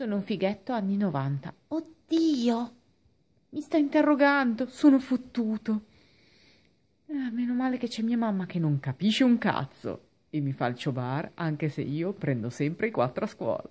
Sono un fighetto anni 90. Oddio! Mi sta interrogando, sono fottuto. Eh, meno male che c'è mia mamma che non capisce un cazzo e mi fa il ciobar anche se io prendo sempre i quattro a scuola.